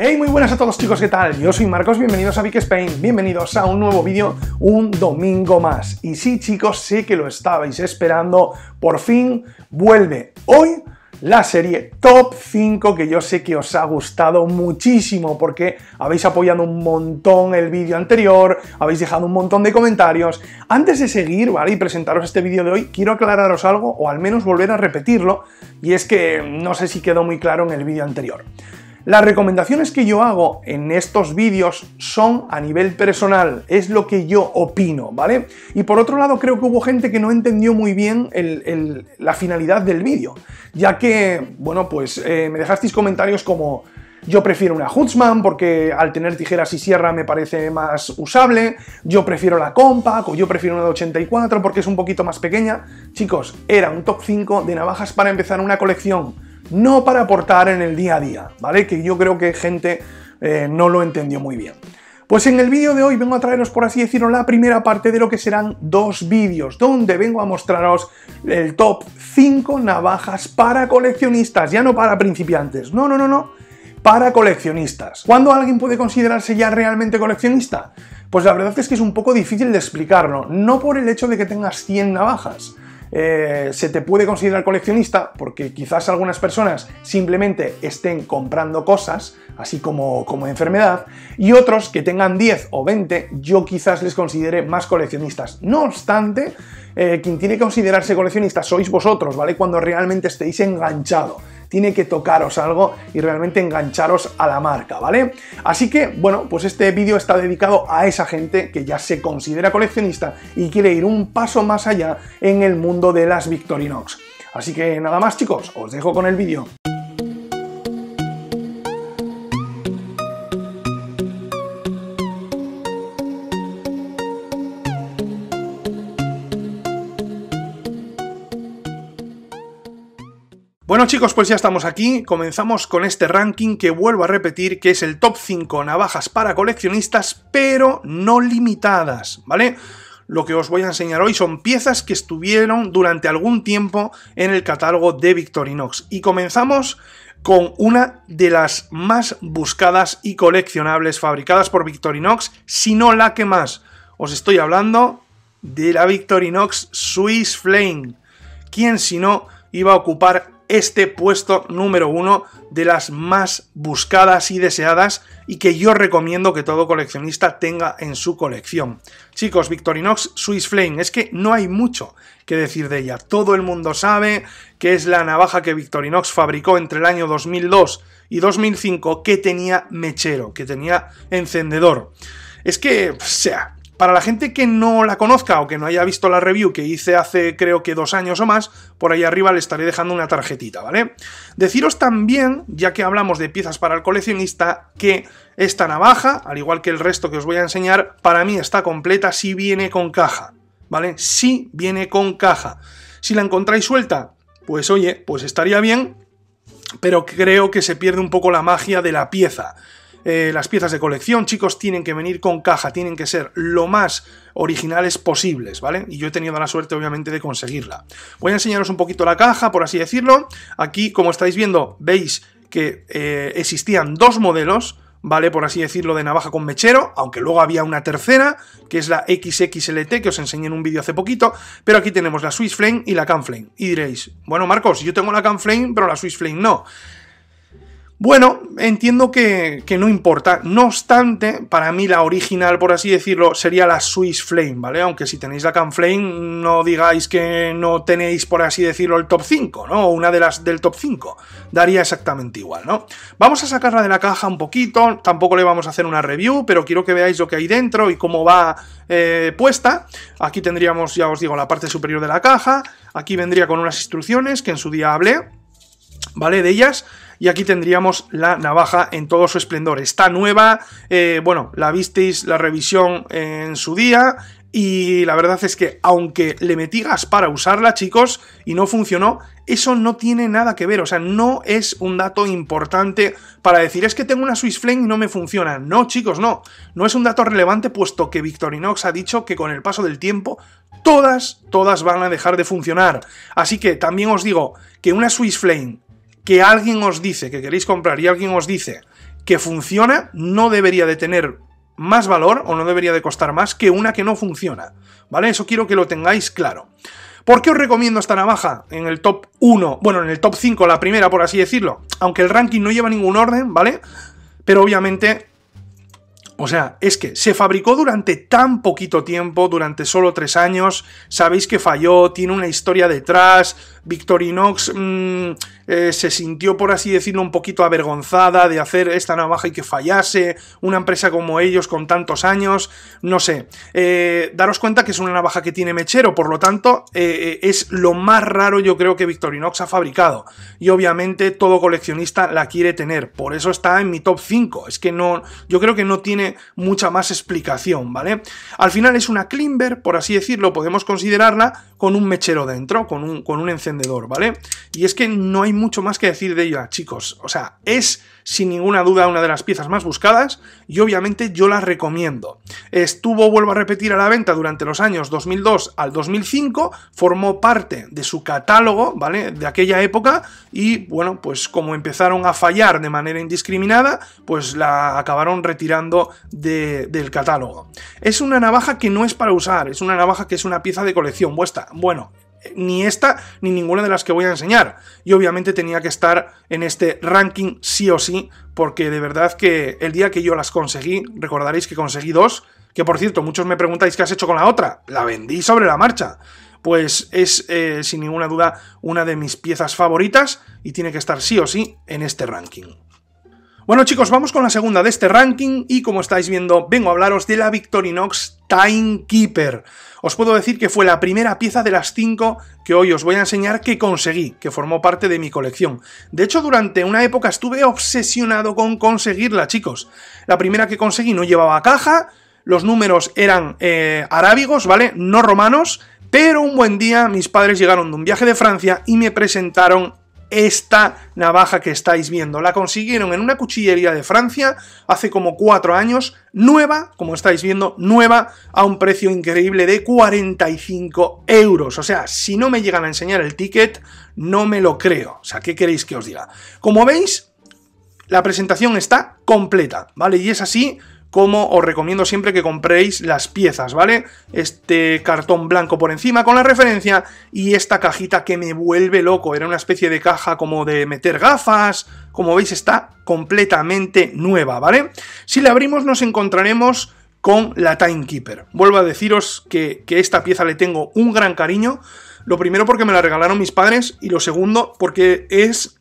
Hey, muy buenas a todos chicos, ¿qué tal? Yo soy Marcos, bienvenidos a Big Spain, bienvenidos a un nuevo vídeo, un domingo más. Y sí chicos, sé que lo estabais esperando, por fin vuelve hoy la serie Top 5 que yo sé que os ha gustado muchísimo porque habéis apoyado un montón el vídeo anterior, habéis dejado un montón de comentarios. Antes de seguir, ¿vale? Y presentaros este vídeo de hoy, quiero aclararos algo o al menos volver a repetirlo y es que no sé si quedó muy claro en el vídeo anterior. Las recomendaciones que yo hago en estos vídeos son a nivel personal, es lo que yo opino, ¿vale? Y por otro lado creo que hubo gente que no entendió muy bien la finalidad del vídeo, ya que, bueno, pues eh, me dejasteis comentarios como... Yo prefiero una Hutzman porque al tener tijeras y sierra me parece más usable. Yo prefiero la Compact o yo prefiero una de 84 porque es un poquito más pequeña. Chicos, era un top 5 de navajas para empezar una colección no para aportar en el día a día, ¿vale? Que yo creo que gente eh, no lo entendió muy bien. Pues en el vídeo de hoy vengo a traeros, por así decirlo, la primera parte de lo que serán dos vídeos, donde vengo a mostraros el top 5 navajas para coleccionistas, ya no para principiantes, no, no, no, no, para coleccionistas. ¿Cuándo alguien puede considerarse ya realmente coleccionista? Pues la verdad es que es un poco difícil de explicarlo, no por el hecho de que tengas 100 navajas, eh, se te puede considerar coleccionista porque quizás algunas personas simplemente estén comprando cosas, así como, como enfermedad, y otros que tengan 10 o 20, yo quizás les considere más coleccionistas. No obstante, eh, quien tiene que considerarse coleccionista sois vosotros, ¿vale? Cuando realmente estéis enganchado tiene que tocaros algo y realmente engancharos a la marca, ¿vale? Así que, bueno, pues este vídeo está dedicado a esa gente que ya se considera coleccionista y quiere ir un paso más allá en el mundo de las Victorinox. Así que nada más chicos, os dejo con el vídeo. Bueno chicos, pues ya estamos aquí, comenzamos con este ranking que vuelvo a repetir que es el top 5 navajas para coleccionistas, pero no limitadas, ¿vale? Lo que os voy a enseñar hoy son piezas que estuvieron durante algún tiempo en el catálogo de Victorinox. Y comenzamos con una de las más buscadas y coleccionables fabricadas por Victorinox, si no la que más. Os estoy hablando de la Victorinox Swiss Flame. quien si no iba a ocupar este puesto número uno de las más buscadas y deseadas y que yo recomiendo que todo coleccionista tenga en su colección. Chicos, Victorinox Swiss Flame, es que no hay mucho que decir de ella. Todo el mundo sabe que es la navaja que Victorinox fabricó entre el año 2002 y 2005 que tenía mechero, que tenía encendedor. Es que, o sea, para la gente que no la conozca o que no haya visto la review que hice hace creo que dos años o más, por ahí arriba le estaré dejando una tarjetita, ¿vale? Deciros también, ya que hablamos de piezas para el coleccionista, que esta navaja, al igual que el resto que os voy a enseñar, para mí está completa si viene con caja, ¿vale? Si viene con caja. Si la encontráis suelta, pues oye, pues estaría bien, pero creo que se pierde un poco la magia de la pieza. Eh, las piezas de colección, chicos, tienen que venir con caja, tienen que ser lo más originales posibles, ¿vale? Y yo he tenido la suerte, obviamente, de conseguirla. Voy a enseñaros un poquito la caja, por así decirlo. Aquí, como estáis viendo, veis que eh, existían dos modelos, ¿vale? Por así decirlo, de navaja con mechero, aunque luego había una tercera, que es la XXLT, que os enseñé en un vídeo hace poquito, pero aquí tenemos la Swiss Flame y la Flame. Y diréis, bueno Marcos, yo tengo la Flame, pero la Swiss Flame no. Bueno, entiendo que, no importa. No obstante, para mí la original, por así decirlo, sería la Swiss Flame, ¿vale? Aunque si tenéis la Flame, no digáis que no tenéis, por así decirlo, el top 5, ¿no? Una de las del top 5. Daría exactamente igual, ¿no? Vamos a sacarla de la caja un poquito. Tampoco le vamos a hacer una review, pero quiero que veáis lo que hay dentro y cómo va eh, puesta. Aquí tendríamos, ya os digo, la parte superior de la caja. Aquí vendría con unas instrucciones que en su día hablé, ¿vale? De ellas y aquí tendríamos la navaja en todo su esplendor. Está nueva, eh, bueno, la visteis la revisión en su día y la verdad es que aunque le metigas para usarla, chicos, y no funcionó, eso no tiene nada que ver, o sea, no es un dato importante para decir es que tengo una Swiss Flame y no me funciona. No, chicos, no. No es un dato relevante puesto que Victorinox ha dicho que con el paso del tiempo todas, todas van a dejar de funcionar. Así que también os digo que una Swiss Flame que alguien os dice que queréis comprar y alguien os dice que funciona, no debería de tener más valor o no debería de costar más que una que no funciona. ¿Vale? Eso quiero que lo tengáis claro. ¿Por qué os recomiendo esta navaja en el top 1? Bueno, en el top 5, la primera, por así decirlo. Aunque el ranking no lleva ningún orden, ¿vale? Pero obviamente o sea, es que se fabricó durante tan poquito tiempo, durante solo tres años, sabéis que falló, tiene una historia detrás, Victorinox mm, eh, se sintió, por así decirlo, un poquito avergonzada de hacer esta navaja y que fallase, una empresa como ellos con tantos años, no sé. Eh, daros cuenta que es una navaja que tiene mechero, por lo tanto, eh, es lo más raro yo creo que Victorinox ha fabricado. Y obviamente todo coleccionista la quiere tener, por eso está en mi top 5, es que no, yo creo que no tiene mucha más explicación, ¿vale? Al final es una Klimber, por así decirlo, podemos considerarla con un mechero dentro, con un, con un encendedor, ¿vale? Y es que no hay mucho más que decir de ella, chicos. O sea, es sin ninguna duda una de las piezas más buscadas y obviamente yo la recomiendo. Estuvo, vuelvo a repetir, a la venta durante los años 2002 al 2005, formó parte de su catálogo, ¿vale? De aquella época y bueno, pues como empezaron a fallar de manera indiscriminada, pues la acabaron retirando de, del catálogo. Es una navaja que no es para usar, es una navaja que es una pieza de colección vuestra. Bueno, eh, ni esta ni ninguna de las que voy a enseñar. Y obviamente tenía que estar en este ranking sí o sí, porque de verdad que el día que yo las conseguí, recordaréis que conseguí dos, que por cierto, muchos me preguntáis qué has hecho con la otra, la vendí sobre la marcha. Pues es eh, sin ninguna duda una de mis piezas favoritas y tiene que estar sí o sí en este ranking. Bueno chicos, vamos con la segunda de este ranking y como estáis viendo, vengo a hablaros de la Victorinox Timekeeper. Os puedo decir que fue la primera pieza de las cinco que hoy os voy a enseñar que conseguí, que formó parte de mi colección. De hecho, durante una época estuve obsesionado con conseguirla, chicos. La primera que conseguí no llevaba caja, los números eran eh, arábigos, ¿vale? No romanos, pero un buen día mis padres llegaron de un viaje de Francia y me presentaron esta navaja que estáis viendo. La consiguieron en una cuchillería de Francia hace como cuatro años, nueva, como estáis viendo, nueva, a un precio increíble de 45 euros. O sea, si no me llegan a enseñar el ticket, no me lo creo. O sea, ¿qué queréis que os diga? Como veis, la presentación está completa, ¿vale? Y es así como os recomiendo siempre que compréis las piezas, ¿vale? Este cartón blanco por encima con la referencia y esta cajita que me vuelve loco. Era una especie de caja como de meter gafas. Como veis está completamente nueva, ¿vale? Si la abrimos nos encontraremos con la Timekeeper. Vuelvo a deciros que, esta pieza le tengo un gran cariño. Lo primero porque me la regalaron mis padres y lo segundo porque es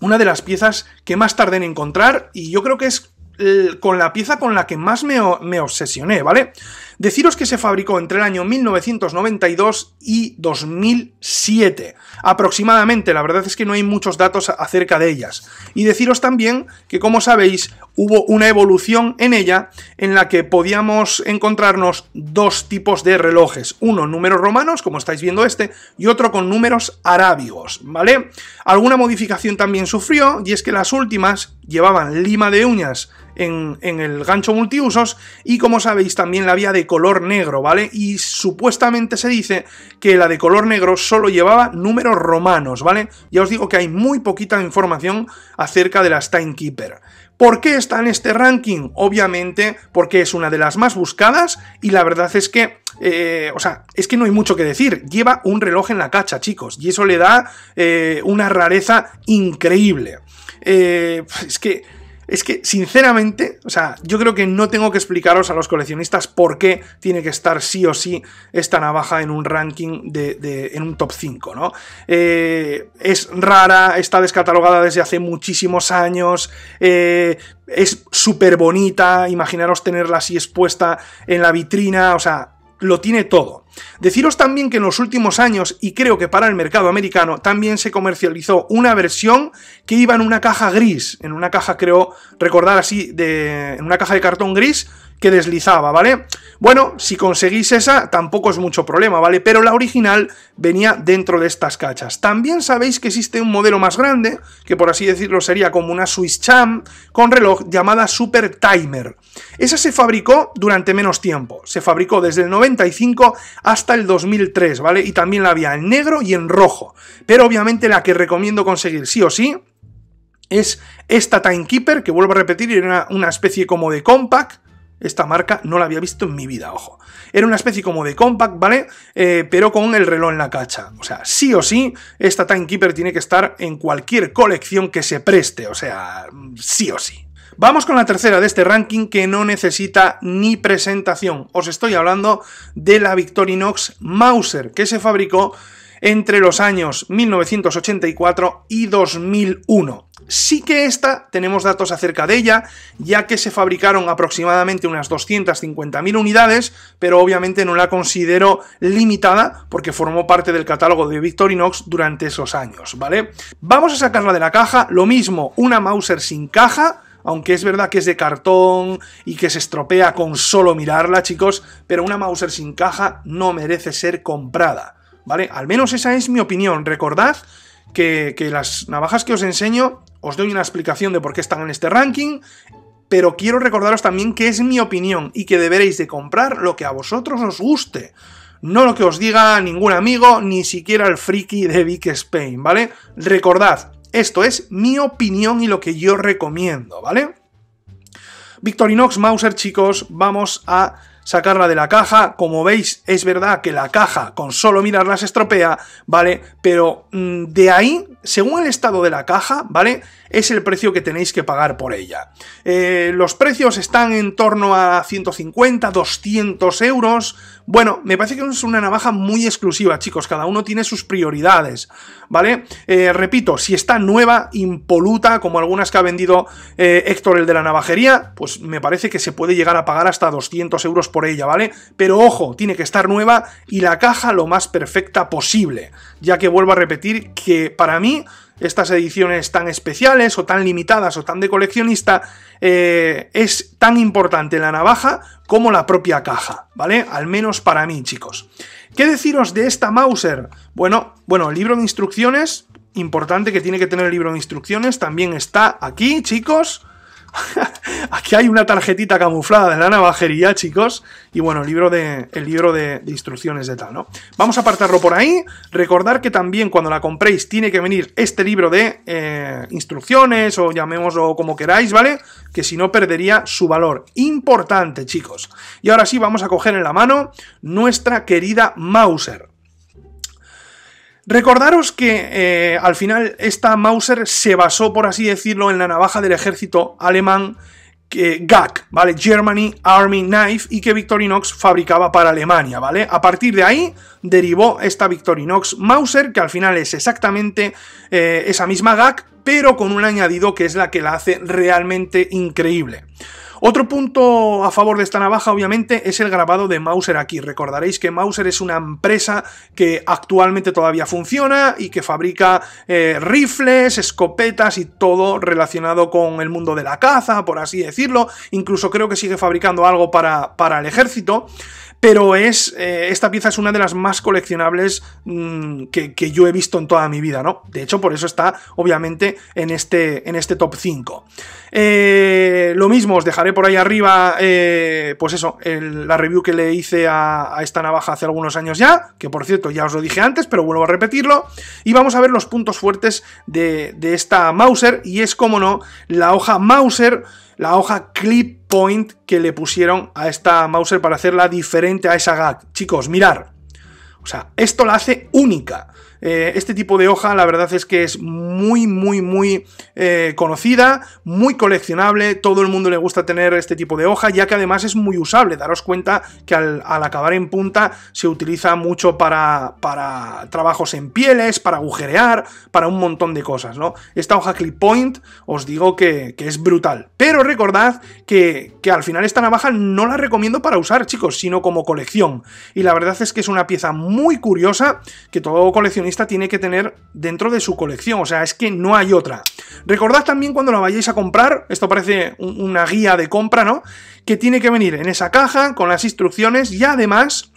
una de las piezas que más tardé en encontrar y yo creo que es eh, con la pieza con la que más me, obsesioné, ¿vale? Deciros que se fabricó entre el año 1992 y 2007, aproximadamente, la verdad es que no hay muchos datos acerca de ellas. Y deciros también que, como sabéis, hubo una evolución en ella en la que podíamos encontrarnos dos tipos de relojes, uno números romanos, como estáis viendo este, y otro con números arábigos, ¿vale? Alguna modificación también sufrió, y es que las últimas llevaban lima de uñas en, el gancho multiusos y como sabéis también la había de color negro, ¿vale? Y supuestamente se dice que la de color negro solo llevaba números romanos, ¿vale? Ya os digo que hay muy poquita información acerca de las Timekeeper. ¿Por qué está en este ranking? Obviamente porque es una de las más buscadas y la verdad es que, eh, o sea, es que no hay mucho que decir. Lleva un reloj en la cacha, chicos, y eso le da eh, una rareza increíble. Eh, es que es que, sinceramente, o sea, yo creo que no tengo que explicaros a los coleccionistas por qué tiene que estar sí o sí esta navaja en un ranking de, en un top 5, ¿no? Eh, es rara, está descatalogada desde hace muchísimos años, eh, es súper bonita, imaginaros tenerla así expuesta en la vitrina, o sea, lo tiene todo. Deciros también que en los últimos años, y creo que para el mercado americano, también se comercializó una versión que iba en una caja gris, en una caja, creo, recordar así, de, en una caja de cartón gris que deslizaba, ¿vale? Bueno, si conseguís esa, tampoco es mucho problema, ¿vale? Pero la original venía dentro de estas cachas. También sabéis que existe un modelo más grande, que por así decirlo sería como una Swiss Cham, con reloj llamada Super Timer. Esa se fabricó durante menos tiempo, se fabricó desde el 95 hasta el 2003, ¿vale? Y también la había en negro y en rojo. Pero obviamente la que recomiendo conseguir sí o sí es esta Timekeeper, que vuelvo a repetir, era una especie como de compact, esta marca no la había visto en mi vida, ojo. Era una especie como de compact, ¿vale? Eh, pero con el reloj en la cacha. O sea, sí o sí, esta Timekeeper tiene que estar en cualquier colección que se preste. O sea, mm, sí o sí. Vamos con la tercera de este ranking que no necesita ni presentación. Os estoy hablando de la Victorinox Mauser que se fabricó entre los años 1984 y 2001. Sí que esta tenemos datos acerca de ella, ya que se fabricaron aproximadamente unas 250.000 unidades, pero obviamente no la considero limitada porque formó parte del catálogo de Victorinox durante esos años, ¿vale? Vamos a sacarla de la caja, lo mismo, una Mauser sin caja, aunque es verdad que es de cartón y que se estropea con solo mirarla, chicos, pero una Mauser sin caja no merece ser comprada, ¿vale? Al menos esa es mi opinión. Recordad que, las navajas que os enseño, os doy una explicación de por qué están en este ranking, pero quiero recordaros también que es mi opinión y que deberéis de comprar lo que a vosotros os guste. No lo que os diga ningún amigo, ni siquiera el friki de Big Spain, ¿vale? Recordad, esto es mi opinión y lo que yo recomiendo, ¿vale? Victorinox Mauser, chicos, vamos a sacarla de la caja. Como veis, es verdad que la caja con solo mirarla se estropea, ¿vale? Pero mm, de ahí, según el estado de la caja, ¿vale? Es el precio que tenéis que pagar por ella. Eh, los precios están en torno a 150, 200 euros, bueno, me parece que es una navaja muy exclusiva, chicos. Cada uno tiene sus prioridades, ¿vale? Eh, repito, si está nueva, impoluta, como algunas que ha vendido eh, Héctor el de la navajería, pues me parece que se puede llegar a pagar hasta 200 euros por ella, ¿vale? Pero ojo, tiene que estar nueva y la caja lo más perfecta posible. Ya que vuelvo a repetir que para mí estas ediciones tan especiales o tan limitadas o tan de coleccionista, eh, es tan importante la navaja como la propia caja, ¿vale? Al menos para mí, chicos. ¿Qué deciros de esta Mauser? Bueno, bueno, libro de instrucciones, importante que tiene que tener el libro de instrucciones, también está aquí, chicos. Aquí hay una tarjetita camuflada de la navajería, chicos. Y bueno, el libro, de, el libro de, instrucciones de tal, ¿no? Vamos a apartarlo por ahí. Recordar que también cuando la compréis tiene que venir este libro de eh, instrucciones o llamémoslo como queráis, ¿vale? Que si no perdería su valor. Importante, chicos. Y ahora sí, vamos a coger en la mano nuestra querida Mauser. Recordaros que eh, al final esta Mauser se basó, por así decirlo, en la navaja del ejército alemán que ¿vale? Germany Army Knife, y que Victorinox fabricaba para Alemania, ¿vale? A partir de ahí derivó esta Victorinox Mauser, que al final es exactamente eh, esa misma GAC, pero con un añadido que es la que la hace realmente increíble. Otro punto a favor de esta navaja, obviamente, es el grabado de Mauser aquí. Recordaréis que Mauser es una empresa que actualmente todavía funciona y que fabrica eh, rifles, escopetas y todo relacionado con el mundo de la caza, por así decirlo. Incluso creo que sigue fabricando algo para, para el ejército pero es eh, esta pieza es una de las más coleccionables mm, que, yo he visto en toda mi vida, ¿no? De hecho, por eso está obviamente en este, en este top 5. Eh, lo mismo, os dejaré por ahí arriba, eh, pues eso, la review que le hice a, esta navaja hace algunos años ya, que por cierto ya os lo dije antes, pero vuelvo a repetirlo. Y vamos a ver los puntos fuertes de, esta Mauser, y es como no, la hoja Mauser, la hoja Clip Point que le pusieron a esta Mauser para hacerla diferente a esa GAC. Chicos, mirar. O sea, esto la hace única. Eh, este tipo de hoja, la verdad es que es muy, muy, muy eh, conocida, muy coleccionable. Todo el mundo le gusta tener este tipo de hoja, ya que además es muy usable. Daros cuenta que al, acabar en punta se utiliza mucho para, para, trabajos en pieles, para agujerear, para un montón de cosas, ¿no? Esta hoja Clip Point, os digo que, es brutal. Pero recordad que, al final esta navaja no la recomiendo para usar, chicos, sino como colección. Y la verdad es que es una pieza muy curiosa que todo coleccionista esta tiene que tener dentro de su colección, o sea, es que no hay otra. Recordad también cuando la vayáis a comprar, esto parece una guía de compra, ¿no? Que tiene que venir en esa caja con las instrucciones y además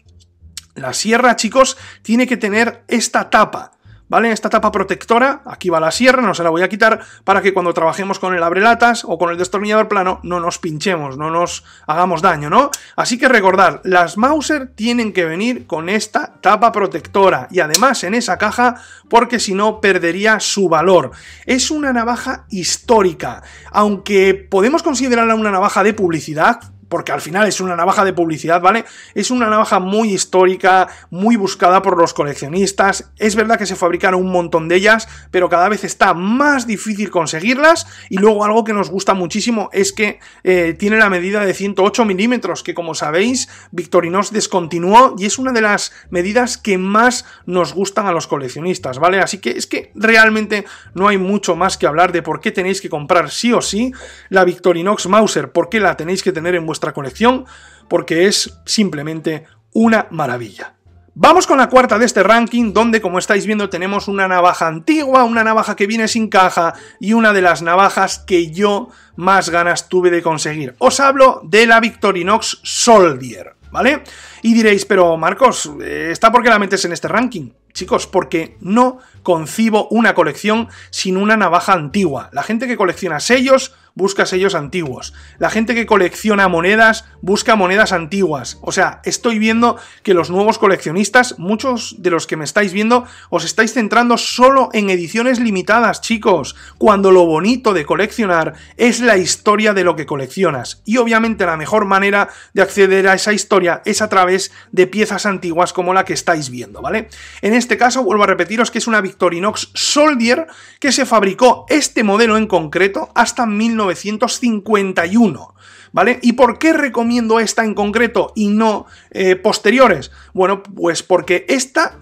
la sierra, chicos, tiene que tener esta tapa. ¿vale? Esta tapa protectora, aquí va la sierra, no se la voy a quitar, para que cuando trabajemos con el abrelatas o con el destornillador plano no nos pinchemos, no nos hagamos daño, ¿no? Así que recordad, las Mauser tienen que venir con esta tapa protectora y además en esa caja porque si no perdería su valor. Es una navaja histórica, aunque podemos considerarla una navaja de publicidad, porque al final es una navaja de publicidad, ¿vale? Es una navaja muy histórica, muy buscada por los coleccionistas. Es verdad que se fabricaron un montón de ellas, pero cada vez está más difícil conseguirlas. Y luego algo que nos gusta muchísimo es que eh, tiene la medida de 108 milímetros, que como sabéis, Victorinox descontinuó y es una de las medidas que más nos gustan a los coleccionistas, ¿vale? Así que es que realmente no hay mucho más que hablar de por qué tenéis que comprar sí o sí la Victorinox Mauser, por qué la tenéis que tener en vuestra colección porque es simplemente una maravilla. Vamos con la cuarta de este ranking, donde como estáis viendo tenemos una navaja antigua, una navaja que viene sin caja y una de las navajas que yo más ganas tuve de conseguir. Os hablo de la Victorinox Soldier, ¿vale? Y diréis, pero Marcos, eh, ¿está porque la metes en este ranking? Chicos, porque no concibo una colección sin una navaja antigua. La gente que colecciona sellos busca sellos antiguos. La gente que colecciona monedas busca monedas antiguas. O sea, estoy viendo que los nuevos coleccionistas, muchos de los que me estáis viendo, os estáis centrando solo en ediciones limitadas, chicos. Cuando lo bonito de coleccionar es la historia de lo que coleccionas. Y obviamente la mejor manera de acceder a esa historia es a través de piezas antiguas como la que estáis viendo, ¿vale? En este caso, vuelvo a repetiros que es una Victorinox Soldier que se fabricó este modelo en concreto hasta 1951. ¿Vale? ¿Y por qué recomiendo esta en concreto y no eh, posteriores? Bueno, pues porque esta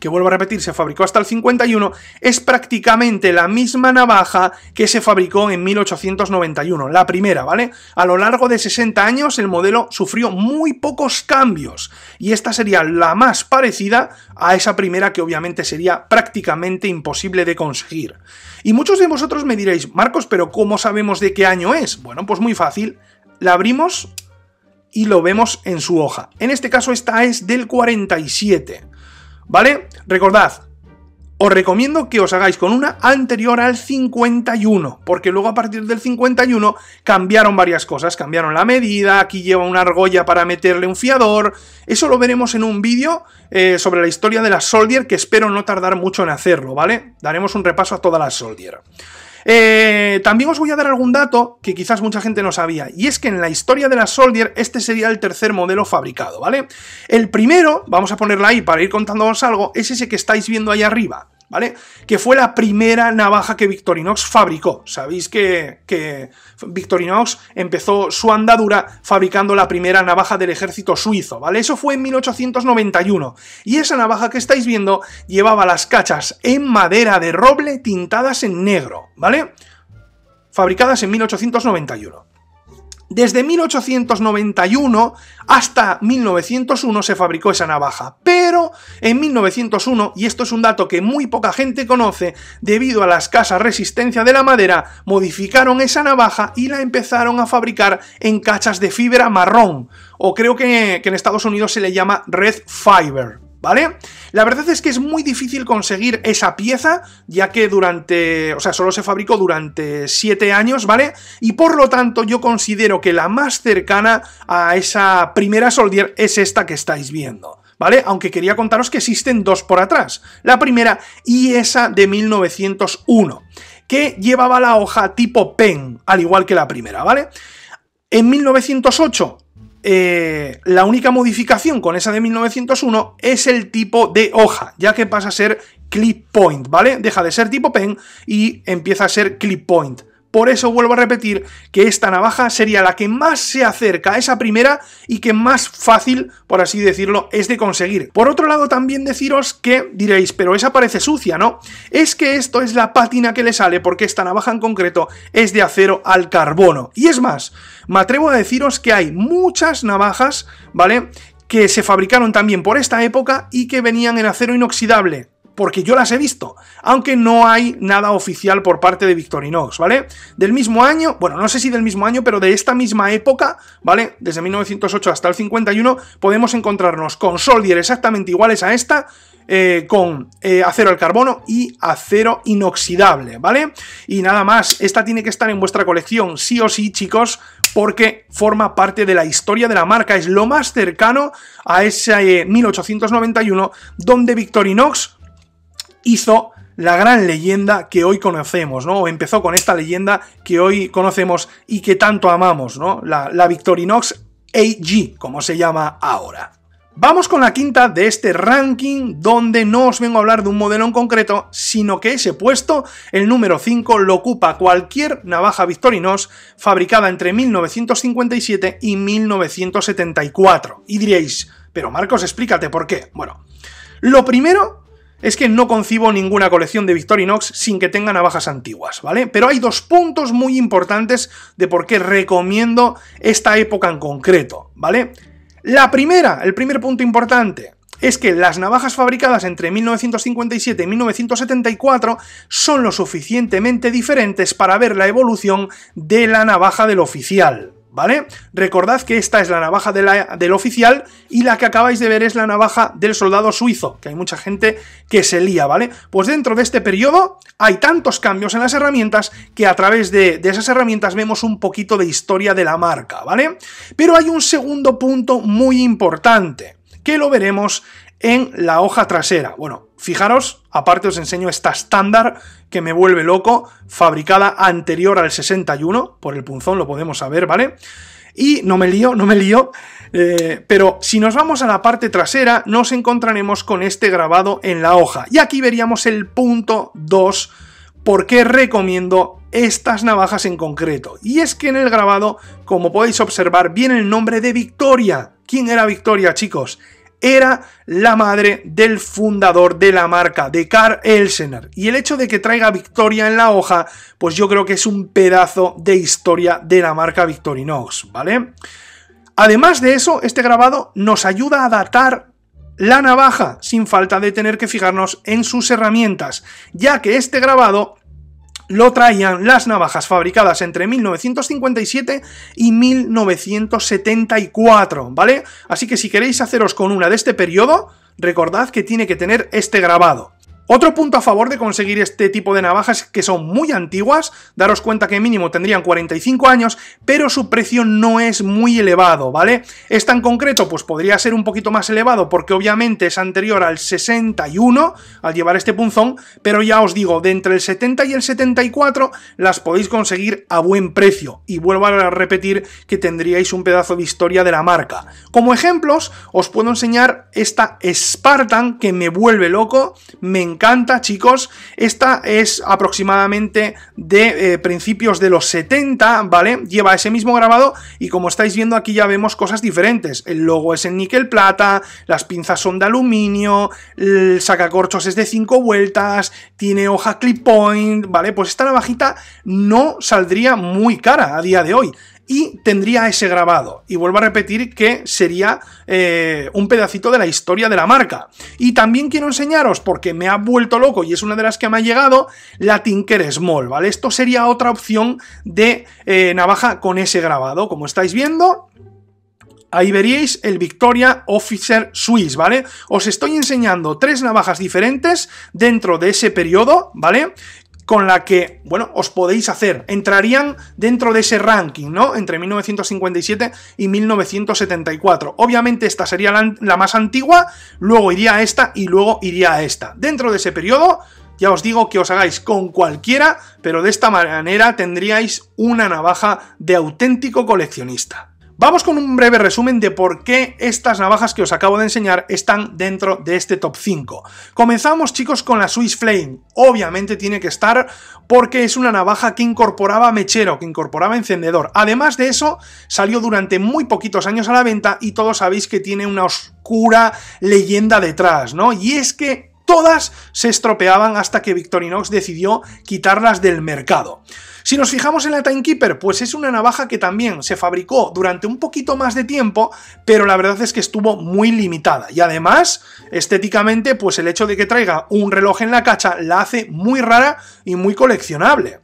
que vuelvo a repetir, se fabricó hasta el 51, es prácticamente la misma navaja que se fabricó en 1891, la primera, ¿vale? A lo largo de 60 años el modelo sufrió muy pocos cambios y esta sería la más parecida a esa primera que obviamente sería prácticamente imposible de conseguir. Y muchos de vosotros me diréis, Marcos, pero ¿cómo sabemos de qué año es? Bueno, pues muy fácil, la abrimos y lo vemos en su hoja. En este caso esta es del 47. ¿vale? Recordad, os recomiendo que os hagáis con una anterior al 51, porque luego a partir del 51 cambiaron varias cosas, cambiaron la medida, aquí lleva una argolla para meterle un fiador, eso lo veremos en un vídeo eh, sobre la historia de la Soldier, que espero no tardar mucho en hacerlo, ¿vale? Daremos un repaso a toda la Soldier. Eh, también os voy a dar algún dato que quizás mucha gente no sabía, y es que en la historia de la Soldier este sería el tercer modelo fabricado, ¿vale? El primero, vamos a ponerla ahí para ir contándoos algo, es ese que estáis viendo ahí arriba. ¿vale? Que fue la primera navaja que Victorinox fabricó. Sabéis que, Victorinox empezó su andadura fabricando la primera navaja del ejército suizo, ¿vale? Eso fue en 1891. Y esa navaja que estáis viendo llevaba las cachas en madera de roble tintadas en negro, ¿vale? Fabricadas en 1891. Desde 1891 hasta 1901 se fabricó esa navaja, pero en 1901, y esto es un dato que muy poca gente conoce, debido a la escasa resistencia de la madera, modificaron esa navaja y la empezaron a fabricar en cachas de fibra marrón, o creo que, que en Estados Unidos se le llama red fiber. ¿vale? La verdad es que es muy difícil conseguir esa pieza, ya que durante, o sea, solo se fabricó durante 7 años, ¿vale? Y por lo tanto yo considero que la más cercana a esa primera Soldier es esta que estáis viendo. ¿Vale? Aunque quería contaros que existen dos por atrás. La primera y esa de 1901, que llevaba la hoja tipo pen, al igual que la primera, ¿vale? En 1908 eh, la única modificación con esa de 1901 es el tipo de hoja, ya que pasa a ser clip point, ¿vale? Deja de ser tipo pen y empieza a ser clip point. Por eso vuelvo a repetir que esta navaja sería la que más se acerca a esa primera y que más fácil, por así decirlo, es de conseguir. Por otro lado, también deciros que diréis, pero esa parece sucia, ¿no? Es que esto es la pátina que le sale porque esta navaja en concreto es de acero al carbono. Y es más, me atrevo a deciros que hay muchas navajas, ¿vale? que se fabricaron también por esta época y que venían en acero inoxidable porque yo las he visto, aunque no hay nada oficial por parte de Victorinox, ¿vale? Del mismo año, bueno, no sé si del mismo año, pero de esta misma época, ¿vale? Desde 1908 hasta el 51, podemos encontrarnos con Soldier exactamente iguales a esta, eh, con eh, acero al carbono y acero inoxidable, ¿vale? Y nada más, esta tiene que estar en vuestra colección, sí o sí, chicos, porque forma parte de la historia de la marca, es lo más cercano a ese 1891 eh, donde Victorinox hizo la gran leyenda que hoy conocemos, ¿no? O empezó con esta leyenda que hoy conocemos y que tanto amamos, ¿no? La, Victorinox AG, como se llama ahora. Vamos con la quinta de este ranking, donde no os vengo a hablar de un modelo en concreto, sino que ese puesto, el número 5, lo ocupa cualquier navaja Victorinox fabricada entre 1957 y 1974. Y diréis, pero Marcos, explícate por qué. Bueno, lo primero es que no concibo ninguna colección de Victorinox sin que tenga navajas antiguas, ¿vale? Pero hay dos puntos muy importantes de por qué recomiendo esta época en concreto, ¿vale? La primera, el primer punto importante, es que las navajas fabricadas entre 1957 y 1974 son lo suficientemente diferentes para ver la evolución de la navaja del oficial. ¿vale? Recordad que esta es la navaja del oficial y la que acabáis de ver es la navaja del soldado suizo, que hay mucha gente que se lía, ¿vale? Pues dentro de este periodo hay tantos cambios en las herramientas que a través de, de esas herramientas vemos un poquito de historia de la marca, ¿vale? Pero hay un segundo punto muy importante, que lo veremos en la hoja trasera. Bueno, fijaros, aparte os enseño esta estándar que me vuelve loco, fabricada anterior al 61, por el punzón lo podemos saber, ¿vale? Y no me lío, no me lío, eh, pero si nos vamos a la parte trasera nos encontraremos con este grabado en la hoja. Y aquí veríamos el punto 2, por qué recomiendo estas navajas en concreto. Y es que en el grabado, como podéis observar, viene el nombre de Victoria. ¿Quién era Victoria, chicos? era la madre del fundador de la marca, de Carl Elsener. Y el hecho de que traiga Victoria en la hoja, pues yo creo que es un pedazo de historia de la marca Victorinox, ¿vale? Además de eso, este grabado nos ayuda a datar la navaja sin falta de tener que fijarnos en sus herramientas, ya que este grabado lo traían las navajas fabricadas entre 1957 y 1974, ¿vale? Así que si queréis haceros con una de este periodo, recordad que tiene que tener este grabado, otro punto a favor de conseguir este tipo de navajas que son muy antiguas, daros cuenta que mínimo tendrían 45 años, pero su precio no es muy elevado, ¿vale? Esta en concreto pues podría ser un poquito más elevado porque obviamente es anterior al 61 al llevar este punzón, pero ya os digo, de entre el 70 y el 74 las podéis conseguir a buen precio y vuelvo a repetir que tendríais un pedazo de historia de la marca. Como ejemplos os puedo enseñar esta Spartan que me vuelve loco, me encanta encanta, chicos. Esta es aproximadamente de eh, principios de los 70, ¿vale? Lleva ese mismo grabado y como estáis viendo aquí ya vemos cosas diferentes. El logo es en níquel plata, las pinzas son de aluminio, el sacacorchos es de 5 vueltas, tiene hoja clip point, ¿vale? Pues esta navajita no saldría muy cara a día de hoy y tendría ese grabado. Y vuelvo a repetir que sería eh, un pedacito de la historia de la marca. Y también quiero enseñaros, porque me ha vuelto loco y es una de las que me ha llegado, la Tinker Small, ¿vale? Esto sería otra opción de eh, navaja con ese grabado, como estáis viendo ahí veríais el Victoria Officer Swiss, ¿vale? Os estoy enseñando tres navajas diferentes dentro de ese periodo, ¿vale? con la que, bueno, os podéis hacer. Entrarían dentro de ese ranking, ¿no? Entre 1957 y 1974. Obviamente esta sería la, más antigua, luego iría a esta y luego iría a esta. Dentro de ese periodo, ya os digo que os hagáis con cualquiera, pero de esta manera tendríais una navaja de auténtico coleccionista. Vamos con un breve resumen de por qué estas navajas que os acabo de enseñar están dentro de este top 5. Comenzamos chicos con la Swiss Flame, obviamente tiene que estar porque es una navaja que incorporaba mechero, que incorporaba encendedor. Además de eso, salió durante muy poquitos años a la venta y todos sabéis que tiene una oscura leyenda detrás, ¿no? Y es que todas se estropeaban hasta que Victorinox decidió quitarlas del mercado. Si nos fijamos en la Timekeeper, pues es una navaja que también se fabricó durante un poquito más de tiempo, pero la verdad es que estuvo muy limitada. Y además, estéticamente, pues el hecho de que traiga un reloj en la cacha la hace muy rara y muy coleccionable.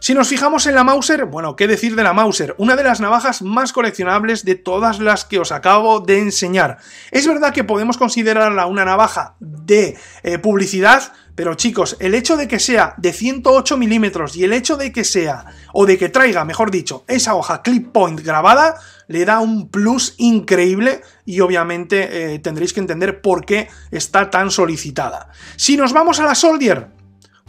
Si nos fijamos en la Mauser, bueno, ¿qué decir de la Mauser? Una de las navajas más coleccionables de todas las que os acabo de enseñar. Es verdad que podemos considerarla una navaja de eh, publicidad, pero chicos, el hecho de que sea de 108 milímetros y el hecho de que sea, o de que traiga, mejor dicho, esa hoja clip point grabada, le da un plus increíble y obviamente eh, tendréis que entender por qué está tan solicitada. Si nos vamos a la Soldier,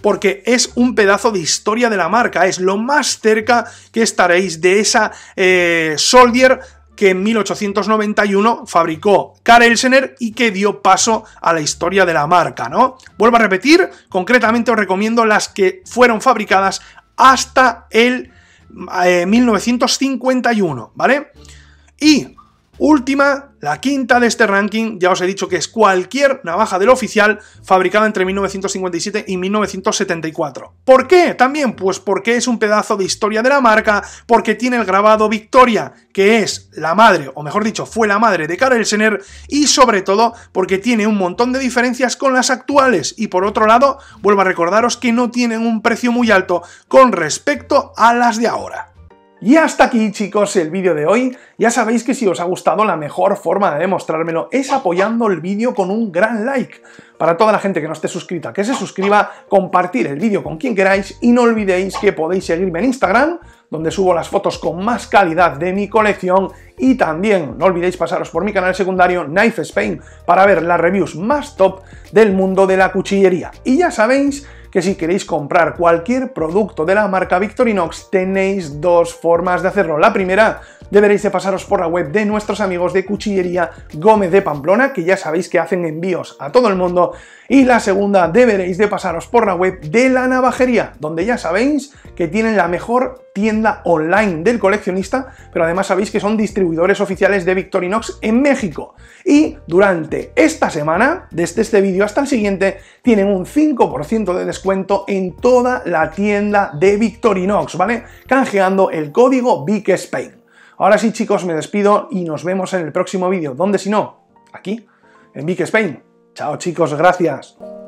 porque es un pedazo de historia de la marca, es lo más cerca que estaréis de esa eh, Soldier que en 1891 fabricó Karl Elsener y que dio paso a la historia de la marca, ¿no? Vuelvo a repetir, concretamente os recomiendo las que fueron fabricadas hasta el 1951, eh, ¿vale? Y Última, la quinta de este ranking, ya os he dicho que es cualquier navaja del oficial fabricada entre 1957 y 1974. ¿Por qué? También, pues porque es un pedazo de historia de la marca, porque tiene el grabado Victoria, que es la madre, o mejor dicho, fue la madre de Karel Sener, y sobre todo porque tiene un montón de diferencias con las actuales. Y por otro lado, vuelvo a recordaros que no tienen un precio muy alto con respecto a las de ahora. Y hasta aquí chicos el vídeo de hoy, ya sabéis que si os ha gustado la mejor forma de demostrármelo es apoyando el vídeo con un gran like. Para toda la gente que no esté suscrita que se suscriba, compartir el vídeo con quien queráis y no olvidéis que podéis seguirme en Instagram donde subo las fotos con más calidad de mi colección y también no olvidéis pasaros por mi canal secundario Knife Spain para ver las reviews más top del mundo de la cuchillería. Y ya sabéis que si queréis comprar cualquier producto de la marca Victorinox tenéis dos formas de hacerlo. La primera, deberéis de pasaros por la web de nuestros amigos de Cuchillería Gómez de Pamplona, que ya sabéis que hacen envíos a todo el mundo. Y la segunda, deberéis de pasaros por la web de la navajería, donde ya sabéis que tienen la mejor tienda online del coleccionista, pero además sabéis que son distribuidores oficiales de Victorinox en México. Y durante esta semana, desde este vídeo hasta el siguiente, tienen un 5% de descuento en toda la tienda de Victorinox, ¿vale? Canjeando el código Big Ahora sí, chicos, me despido y nos vemos en el próximo vídeo. ¿Dónde si no? Aquí, en Big Spain. Chao, chicos, gracias.